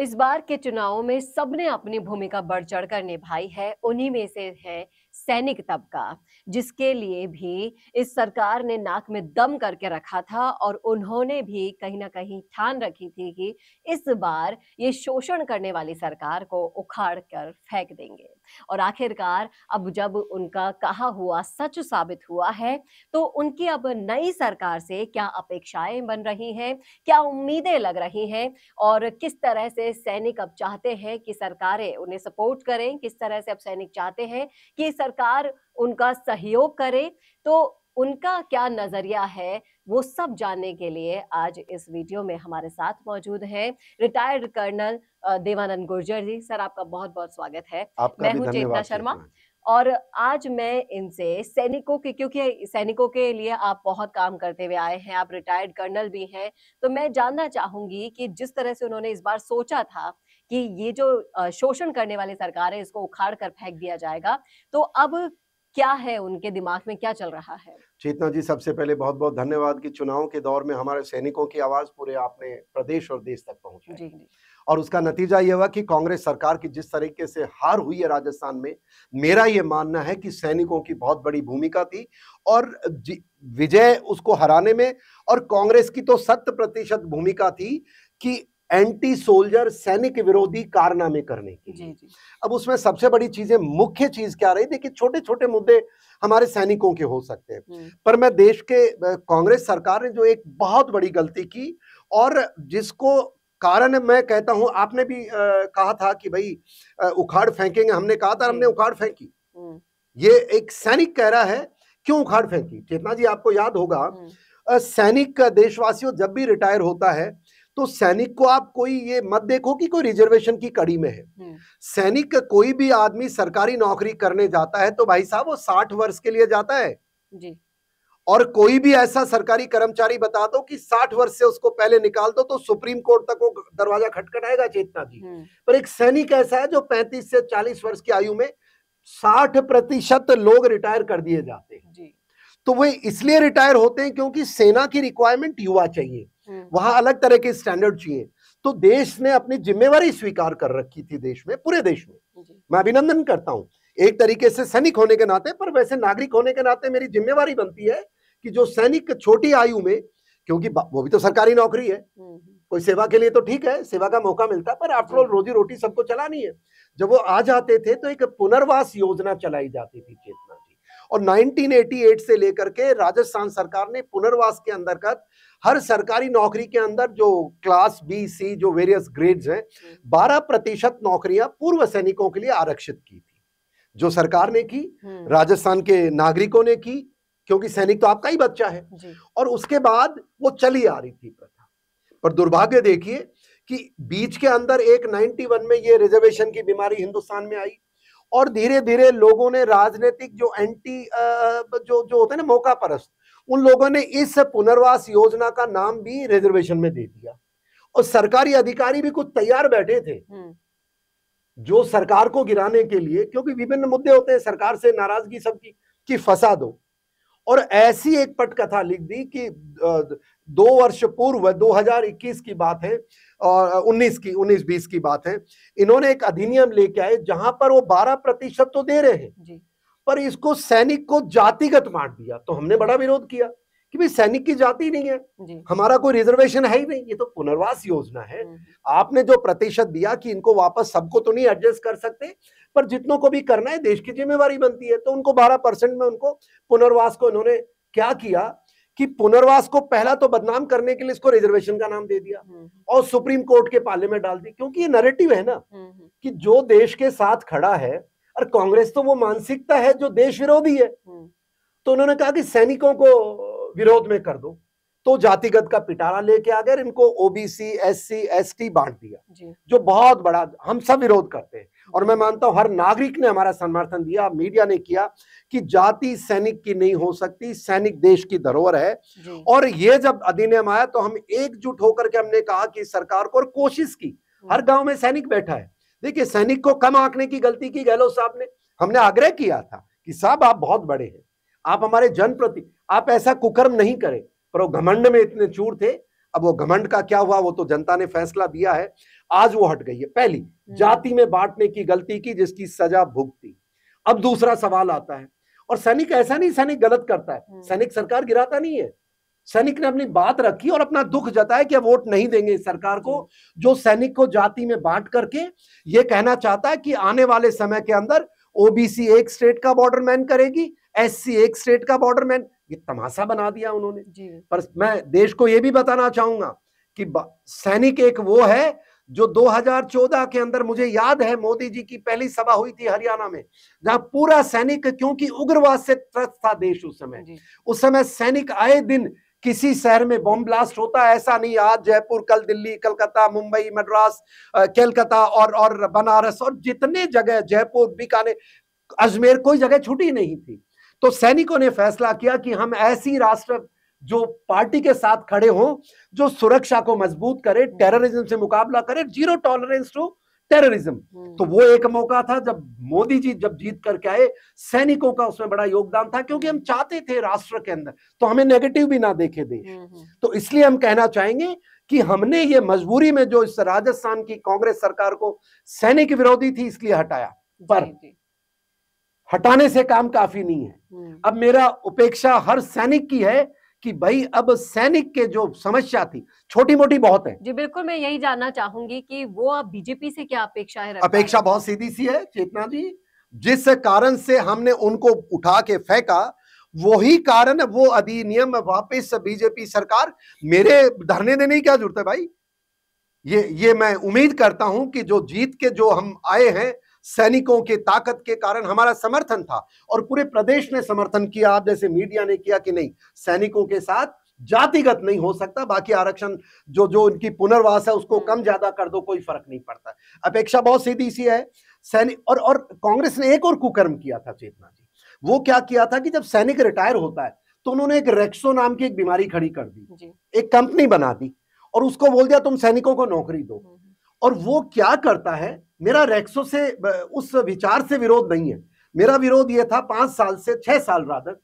इस बार के चुनावों में सबने अपनी भूमिका बढ़ चढ़ कर निभाई है उन्हीं में से है सैनिक तबका जिसके लिए भी इस सरकार ने नाक में दम करके रखा था और उन्होंने भी कहीं ना कहीं ठान रखी थी कि इस बार ये शोषण करने वाली सरकार को उखाड़ कर फेंक देंगे और आखिरकार अब जब उनका कहा हुआ सच साबित हुआ है तो उनकी अब नई सरकार से क्या अपेक्षाएं बन रही हैं क्या उम्मीदें लग रही हैं और किस तरह से सैनिक अब चाहते हैं कि सरकारें उन्हें सपोर्ट करें किस तरह से अब सैनिक चाहते हैं कि सरकार उनका सहयोग करे तो उनका क्या नजरिया है वो सब जानने के लिए आज इस वीडियो में हमारे साथ मौजूद हैं retired colonel Devanand Gurjar ji sir आपका बहुत बहुत स्वागत है मैं हूँ चेतना शर्मा और आज मैं इनसे सैनिकों के क्योंकि सैनिकों के लिए आप बहुत काम करते हुए आए हैं आप रिटायर्ड कर्नल भी हैं तो मैं जानना चाहूंगी कि जिस तरह से उन्होंने इस बार सोचा था कि ये जो शोषण करने वाली सरकार है इसको उखाड़ कर फेंक दिया जाएगा तो अब क्या है उनके दिमाग में क्या चल रहा है चेतना जी सबसे पहले बहुत बहुत धन्यवाद कि चुनाव के दौर में हमारे सैनिकों की आवाज पूरे आपने प्रदेश और देश तक पहुंचाई जी, जी। और उसका नतीजा यह हुआ कि कांग्रेस सरकार की जिस तरीके से हार हुई है राजस्थान में मेरा यह मानना है कि सैनिकों की बहुत बड़ी भूमिका थी और विजय उसको हराने में और कांग्रेस की तो शत प्रतिशत भूमिका थी कि एंटी सोल्जर सैनिक विरोधी कारनामे करने की जी जी। अब उसमें सबसे बड़ी चीजें मुख्य चीज क्या रही देखिए छोटे छोटे मुद्दे हमारे सैनिकों के हो सकते हैं हम्म। पर मैं देश के कांग्रेस सरकार ने जो एक बहुत बड़ी गलती की और जिसको कारण मैं कहता हूं आपने भी आ, कहा था कि भाई आ, उखाड़ फेंकेंगे हमने कहा था हमने हम्म। उखाड़ फेंकी हम्म। ये एक सैनिक कह रहा है क्यों उखाड़ फेंकी चेतना जी आपको याद होगा सैनिक देशवासियों जब भी रिटायर होता है तो सैनिक को आप कोई ये मत देखो कि कोई रिजर्वेशन की कड़ी में है हम्म। सैनिक कोई भी आदमी सरकारी नौकरी करने जाता है तो भाई साहब वो साठ वर्ष के लिए जाता है जी और कोई भी ऐसा सरकारी कर्मचारी बता दो कि साठ वर्ष से उसको पहले निकाल दो तो सुप्रीम कोर्ट तक वो दरवाजा खटखटाएगा चेतना जी हम्म। पर एक सैनिक ऐसा है जो पैंतीस से चालीस वर्ष की आयु में साठ प्रतिशत लोग रिटायर कर दिए जाते हैं तो वे इसलिए रिटायर होते हैं क्योंकि सेना की रिक्वायरमेंट युवा चाहिए हम्म। वहां अलग तरह के स्टैंडर्ड चाहिए तो देश ने अपनी जिम्मेवारी स्वीकार कर रखी थी देश में पूरे देश में मैं अभिनंदन करता हूं एक तरीके से सैनिक होने के नाते पर वैसे नागरिक होने के नाते मेरी जिम्मेवारी बनती है कि जो सैनिक छोटी आयु में क्योंकि वो भी तो सरकारी नौकरी है हम्म, हम्म। कोई सेवा के लिए तो ठीक है सेवा का मौका मिलता है पर आफ्टरऑल रोजी रोटी सबको चलानी है जब वो आ जाते थे तो एक पुनर्वास योजना चलाई जाती थी चेतना जी और 1988 से लेकर के राजस्थान सरकार ने पुनर्वास के अंतर्गत हर सरकारी नौकरी के अंदर जो क्लास बी सी जो वेरियस ग्रेड्स हैं बारह प्रतिशत नौकरियां पूर्व सैनिकों के लिए आरक्षित की थी जो सरकार ने की हम्म। राजस्थान के नागरिकों ने की क्योंकि सैनिक तो आपका ही बच्चा है और उसके बाद वो चली आ रही थी प्रथा पर दुर्भाग्य देखिए कि बीच के अंदर एक 91 में ये रिजर्वेशन की बीमारी हिंदुस्तान में आई और धीरे धीरे लोगों ने राजनीतिक जो एंटी जो जो होते हैं ना मौका परस्त उन लोगों ने इस पुनर्वास योजना का नाम भी रिजर्वेशन में दे दिया और सरकारी अधिकारी भी कुछ तैयार बैठे थे हम्म। जो सरकार को गिराने के लिए क्योंकि विभिन्न मुद्दे होते हैं सरकार से नाराजगी सबकी कि फंसा दो और ऐसी एक पटकथा लिख दी कि दो वर्ष पूर्व 2021 की बात है और 19 की 19 बीस की बात है इन्होंने एक अधिनियम लेके आए जहां पर वो 12 प्रतिशत तो दे रहे हैं पर इसको सैनिक को जातिगत बांट दिया तो हमने बड़ा विरोध किया कि भाई सैनिक की जाति नहीं है हमारा कोई रिजर्वेशन है ही नहीं ये तो पुनर्वास योजना है हम्म। आपने जो प्रतिशत दिया कि इनको वापस सबको तो नहीं एडजस्ट कर सकते पर जितनों को भी करना है देश की जिम्मेवारी बनती है तो उनको बारह परसेंट में उनको पुनर्वास को इन्होंने क्या किया कि पुनर्वास को पहला तो बदनाम करने के लिए इसको रिजर्वेशन का नाम दे दिया हम्म, हम्म। और सुप्रीम कोर्ट के पाले में डाल दी क्योंकि ये नरेटिव है ना कि जो देश के साथ खड़ा है और कांग्रेस तो वो मानसिकता है जो देश विरोधी है हम्म। तो उन्होंने कहा कि सैनिकों को विरोध में कर दो तो जातिगत का पिटारा लेके आ गए इनको OBC S C S T बांट दिया जो बहुत बड़ा हम सब विरोध करते हैं और मैं मानता हूं हर नागरिक ने हमारा समर्थन दिया मीडिया ने किया कि जाति सैनिक की नहीं हो सकती सैनिक देश की धरोहर है और ये जब अधिनियम आया तो हम एकजुट होकर के हमने कहा कि सरकार को और कोशिश की हम्म। हर गांव में सैनिक बैठा है देखिए सैनिक को कम आंकने की गलती की गहलोत साहब ने हमने आग्रह किया था कि साहब आप बहुत बड़े हैं आप हमारे जनप्रति आप ऐसा कुकर्म नहीं करें पर वो घमंड में इतने चूर थे अब वो घमंड का क्या हुआ वो तो जनता ने फैसला दिया है आज वो हट गई है पहली हम्म। जाति में बांटने की गलती की जिसकी सजा भुगती अब दूसरा सवाल आता है और सैनिक ऐसा नहीं सैनिक गलत करता है हम्म। सैनिक सरकार गिराता नहीं है सैनिक ने अपनी बात रखी और अपना दुख जताया कि वोट नहीं देंगे इस सरकार को जो सैनिक को जाति में बांट करके ये कहना चाहता है कि आने वाले समय के अंदर ओबीसी एक स्टेट का बॉर्डर मैन करेगी एस एक स्टेट का बॉर्डर मैन ये तमाशा बना दिया उन्होंने पर मैं देश को यह भी बताना चाहूंगा कि सैनिक एक वो है जो 2014 के अंदर मुझे याद है मोदी जी की पहली सभा हुई थी हरियाणा में जहां पूरा सैनिक क्योंकि उग्रवाद से त्रस्त था देश उस समय उस समय सैनिक आए दिन किसी शहर में बॉम्ब ब्लास्ट होता है ऐसा नहीं आज जयपुर कल दिल्ली कलकत्ता मुंबई मद्रास कलकत्ता और और बनारस और जितने जगह जयपुर बीकानेर अजमेर कोई जगह छुटी नहीं थी तो सैनिकों ने फैसला किया कि हम ऐसी राष्ट्र जो पार्टी के साथ खड़े हों जो सुरक्षा को मजबूत करे टेररिज्म से मुकाबला करे zero tolerance to terrorism hmm. तो वो एक मौका था जब मोदी जी जब जीत करके आए सैनिकों का उसमें बड़ा योगदान था क्योंकि हम चाहते थे राष्ट्र के अंदर तो हमें नेगेटिव भी ना देखे देश हम्म, हम्म। तो इसलिए हम कहना चाहेंगे कि हमने ये मजबूरी में जो इस राजस्थान की कांग्रेस सरकार को सैनिक विरोधी थी इसलिए हटाया पर हटाने से काम काफी नहीं है अब मेरा उपेक्षा हर सैनिक की है कि भाई अब सैनिक के जो समस्या थी छोटी मोटी बहुत है जी बिल्कुल मैं यही जानना चाहूंगी कि वो आप बीजेपी से क्या अपेक्षा है अपेक्षा बहुत सीधी सी है चेतना जी जिस कारण से हमने उनको उठा के फेंका वही कारण वो अधिनियम वापस बीजेपी सरकार मेरे धरने देने की क्या जरूरत है भाई ये ये मैं उम्मीद करता हूं कि जो जीत के जो हम आए हैं सैनिकों के ताकत के कारण हमारा समर्थन था और पूरे प्रदेश ने समर्थन किया आप जैसे मीडिया ने किया कि नहीं सैनिकों के साथ जातिगत नहीं हो सकता बाकी आरक्षण जो जो इनकी पुनर्वास है उसको कम ज्यादा कर दो कोई फर्क नहीं पड़ता अपेक्षा बहुत सीधी सी है सैनिक और और कांग्रेस ने एक और कुकर्म किया था चेतना जी वो क्या किया था कि जब सैनिक रिटायर होता है तो उन्होंने एक रेक्सो नाम की एक बीमारी खड़ी कर दी एक कंपनी बना दी और उसको बोल दिया तुम सैनिकों को नौकरी दो हम्म, हम्म। और वो क्या करता है मेरा रेक्सो से उस विचार से विरोध नहीं है मेरा विरोध यह था पांच साल से छह साल राधर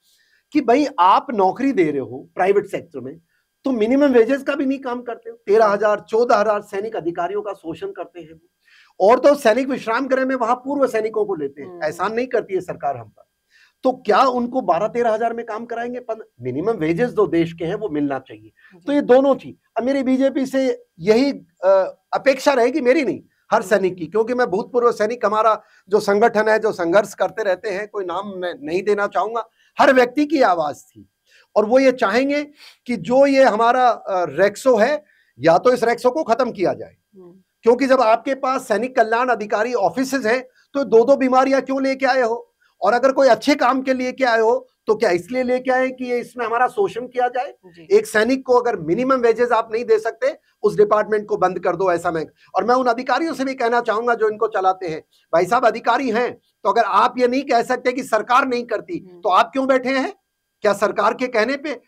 कि भाई आप नौकरी दे रहे हो प्राइवेट सेक्टर में तो मिनिमम वेजेस का भी नहीं काम करते हो तेरह हजार चौदह हजार सैनिक अधिकारियों का शोषण करते हैं और तो सैनिक विश्राम गृह में वहां पूर्व सैनिकों को लेते हैं एहसान हम्म। नहीं करती है सरकार हम पर तो क्या उनको बारह तेरह हजार में काम कराएंगे मिनिमम वेजेस जो देश के हैं वो मिलना चाहिए तो ये दोनों चीज अब मेरी बीजेपी से यही अपेक्षा रहेगी मेरी नहीं हर सैनिक की क्योंकि मैं भूतपूर्व सैनिक हमारा जो संगठन है जो संघर्ष करते रहते हैं कोई नाम नहीं देना चाहूंगा हर व्यक्ति की आवाज थी और वो ये चाहेंगे कि जो ये हमारा रेक्सो है या तो इस रेक्सो को खत्म किया जाए हम्म। क्योंकि जब आपके पास सैनिक कल्याण अधिकारी ऑफिस हैं तो दो दो बीमारियां क्यों लेके आए हो और अगर कोई अच्छे काम के लिए के आए हो तो क्या इसलिए लेके आए कि ये इसमें हमारा शोषण किया जाए एक सैनिक को अगर मिनिमम वेजेस आप नहीं दे सकते उस डिपार्टमेंट को बंद कर दो ऐसा मैं और मैं उन अधिकारियों से भी कहना चाहूंगा जो इनको चलाते हैं भाई साहब अधिकारी हैं तो अगर आप ये नहीं कह सकते कि सरकार नहीं करती हम्म। तो आप क्यों बैठे हैं क्या सरकार के कहने पे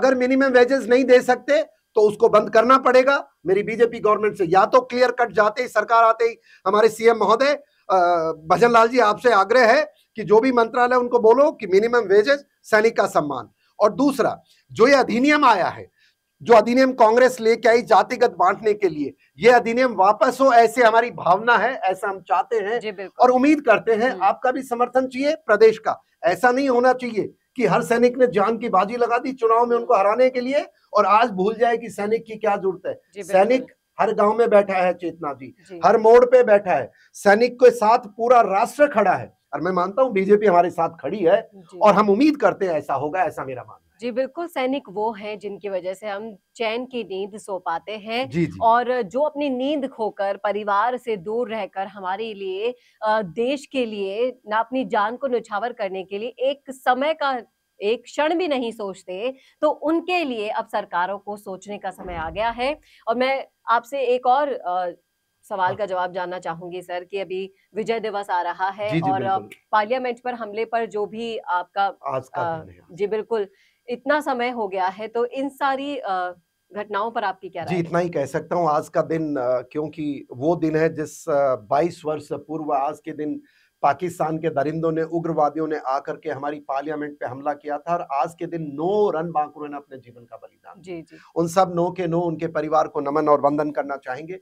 अगर मिनिमम वेजेस नहीं दे सकते तो उसको बंद करना पड़ेगा मेरी बीजेपी गवर्नमेंट से या तो क्लियर कट जाते ही सरकार आते ही हमारे सीएम महोदय भजन लाल जी आपसे आग्रह है कि जो भी मंत्रालय उनको बोलो कि मिनिमम वेजेस सैनिक का सम्मान और दूसरा जो ये अधिनियम आया है जो अधिनियम कांग्रेस लेके आई जातिगत बांटने के लिए ये अधिनियम वापस हो ऐसे हमारी भावना है ऐसा हम चाहते हैं और उम्मीद करते हैं हम्म। आपका भी समर्थन चाहिए प्रदेश का ऐसा नहीं होना चाहिए कि हर सैनिक ने जान की बाजी लगा दी चुनाव में उनको हराने के लिए और आज भूल जाए कि सैनिक की क्या जरूरत है सैनिक हर गांव में बैठा है चेतना जी, जी। हर मोड़ पे बैठा है सैनिक के साथ पूरा राष्ट्र खड़ा है और मैं मानता हूँ बीजेपी हमारे साथ खड़ी है और हम उम्मीद करते हैं ऐसा होगा ऐसा मेरा मानना जी बिल्कुल सैनिक वो हैं जिनकी वजह से हम चैन की नींद सो पाते हैं जी जी। और जो अपनी नींद खोकर परिवार से दूर रहकर हमारे लिए देश के लिए ना अपनी जान को नुछावर करने के लिए एक समय का एक क्षण भी नहीं सोचते तो उनके लिए अब सरकारों को सोचने का समय आ गया है और मैं आपसे एक और सवाल हाँ। का जवाब जानना चाहूंगी सर कि अभी विजय दिवस आ रहा है जी, जी, और पार्लियामेंट पर हमले पर जो भी आपका आज का आ, हाँ। जी बिल्कुल इतना समय हो गया है तो इन सारी घटनाओं पर आपकी क्या जी इतना ही कह सकता हूँ आज का दिन क्योंकि वो दिन है जिस 22 वर्ष पूर्व आज के दिन पाकिस्तान के दरिंदों ने उग्रवादियों ने आकर के हमारी पार्लियामेंट पे हमला किया था और आज के दिन नौ रन बांकुरों ने अपने जीवन का बलिदान जी जी उन सब नौ के नौ उनके परिवार को नमन और वंदन करना चाहेंगे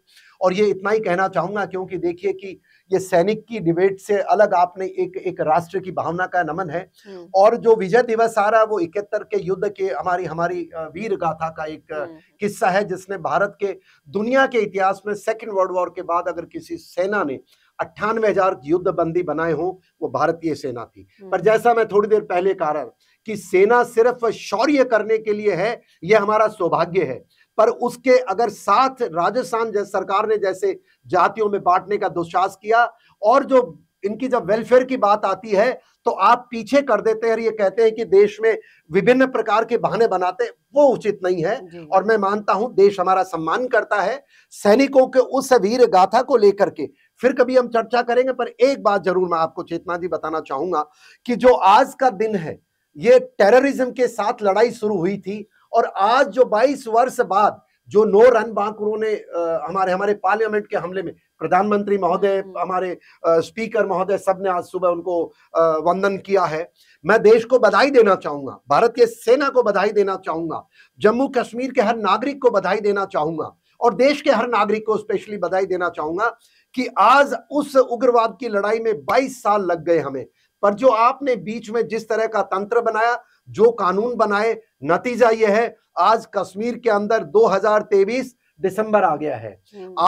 और ये इतना ही कहना चाहूंगा क्योंकि देखिए कि ये सैनिक की डिबेट से अलग आपने एक एक राष्ट्र की भावना का नमन है हम्म। और जो विजय दिवस आ रहा है वो इकहत्तर के युद्ध के हमारी हमारी वीर गाथा का एक हम्म। किस्सा है जिसने भारत के दुनिया के इतिहास में सेकेंड वर्ल्ड वॉर के बाद अगर किसी सेना ने अट्ठानवे हजार युद्ध बंदी बनाए हों वो भारतीय सेना थी हम्म। पर जैसा मैं थोड़ी देर पहले कह रहा कि सेना सिर्फ शौर्य करने के लिए है यह हमारा सौभाग्य है पर उसके अगर साथ राजस्थान सरकार ने जैसे जातियों में बांटने का दुशास किया और जो इनकी जब वेलफेयर की बात आती है तो आप पीछे कर देते हैं और ये कहते हैं कि देश में विभिन्न प्रकार के बहाने बनाते वो उचित नहीं है और मैं मानता हूं देश हमारा सम्मान करता है सैनिकों के उस वीर गाथा को लेकर के फिर कभी हम चर्चा करेंगे पर एक बात जरूर मैं आपको चेतना जी बताना चाहूंगा कि जो आज का दिन है ये टेररिज्म के साथ लड़ाई शुरू हुई थी और आज जो 22 वर्ष बाद जो नो रन बांक उन्होंने हमारे हमारे पार्लियामेंट के हमले में प्रधानमंत्री महोदय हम्म। हमारे स्पीकर महोदय सब ने आज सुबह उनको वंदन किया है मैं देश को बधाई देना चाहूंगा भारत के सेना को बधाई देना चाहूंगा जम्मू कश्मीर के हर नागरिक को बधाई देना चाहूंगा और देश के हर नागरिक को स्पेशली बधाई देना चाहूंगा कि आज उस उग्रवाद की लड़ाई में 22 साल लग गए हमें पर जो आपने बीच में जिस तरह का तंत्र बनाया जो कानून बनाए नतीजा यह है आज कश्मीर के अंदर 2023 दिसंबर आ गया है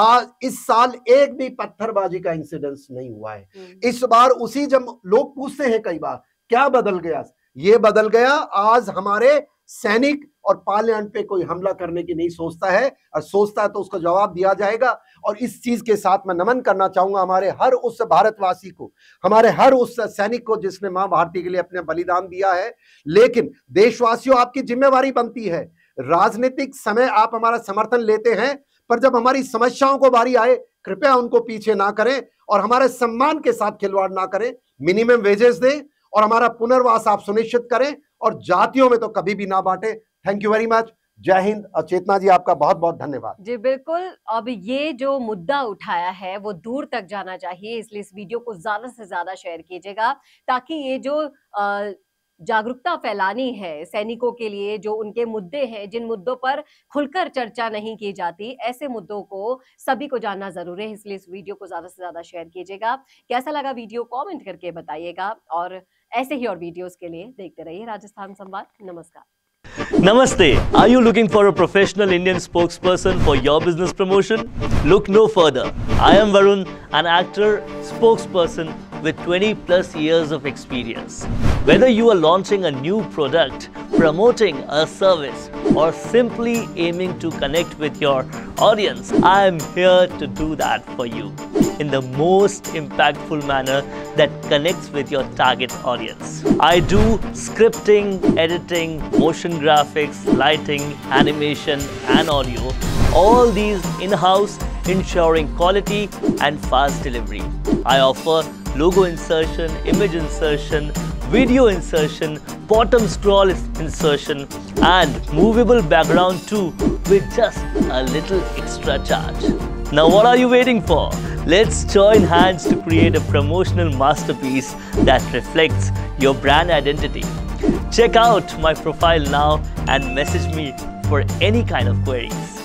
आज इस साल एक भी पत्थरबाजी का इंसिडेंस नहीं हुआ है इस बार उसी जब लोग पूछते हैं कई बार क्या बदल गया ये बदल गया आज हमारे सैनिक और पार्लियामेंट पे कोई हमला करने की नहीं सोचता है और सोचता है तो उसका जवाब दिया जाएगा और इस चीज के साथ मैं नमन करना चाहूंगा हमारे हर उस भारतवासी को हमारे हर उस सैनिक को जिसने मां भारती के लिए अपने बलिदान दिया है लेकिन देशवासियों आपकी जिम्मेवारी बनती है राजनीतिक समय आप हमारा समर्थन लेते हैं पर जब हमारी समस्याओं को बारी आए कृपया उनको पीछे ना करें और हमारे सम्मान के साथ खिलवाड़ ना करें मिनिमम वेजेस दें और हमारा पुनर्वास आप सुनिश्चित करें और जातियों में तो कभी भी ना बांटे थैंक यू वेरी मच जय हिंद और चेतना जी आपका बहुत बहुत धन्यवाद जी बिल्कुल अब ये जो मुद्दा उठाया है वो दूर तक जाना चाहिए इसलिए इस वीडियो को ज्यादा से ज्यादा शेयर कीजिएगा ताकि ये जो जागरूकता फैलानी है सैनिकों के लिए जो उनके मुद्दे हैं जिन मुद्दों पर खुलकर चर्चा नहीं की जाती ऐसे मुद्दों को सभी को जानना जरूरी है इसलिए इस वीडियो को ज्यादा से ज्यादा शेयर कीजिएगा कैसा लगा वीडियो कमेंट करके बताइएगा और ऐसे ही और वीडियोस के लिए देखते रहिए राजस्थान संवाद नमस्कार Namaste. Are you looking for a professional Indian spokesperson for your business promotion? Look no further. I am Varun, an actor spokesperson with 20 plus years of experience. Whether you are launching a new product, promoting a service, or simply aiming to connect with your audience, I am here to do that for you in the most impactful manner that connects with your target audience. I do scripting, editing, motion graphics, lighting, animation and audio, all these in-house ensuring quality and fast delivery. I offer logo insertion, image insertion, video insertion, bottom scroll insertion and movable background too with just a little extra charge. Now what are you waiting for? Let's join hands to create a promotional masterpiece that reflects your brand identity. Check out my profile now and message me for any kind of queries.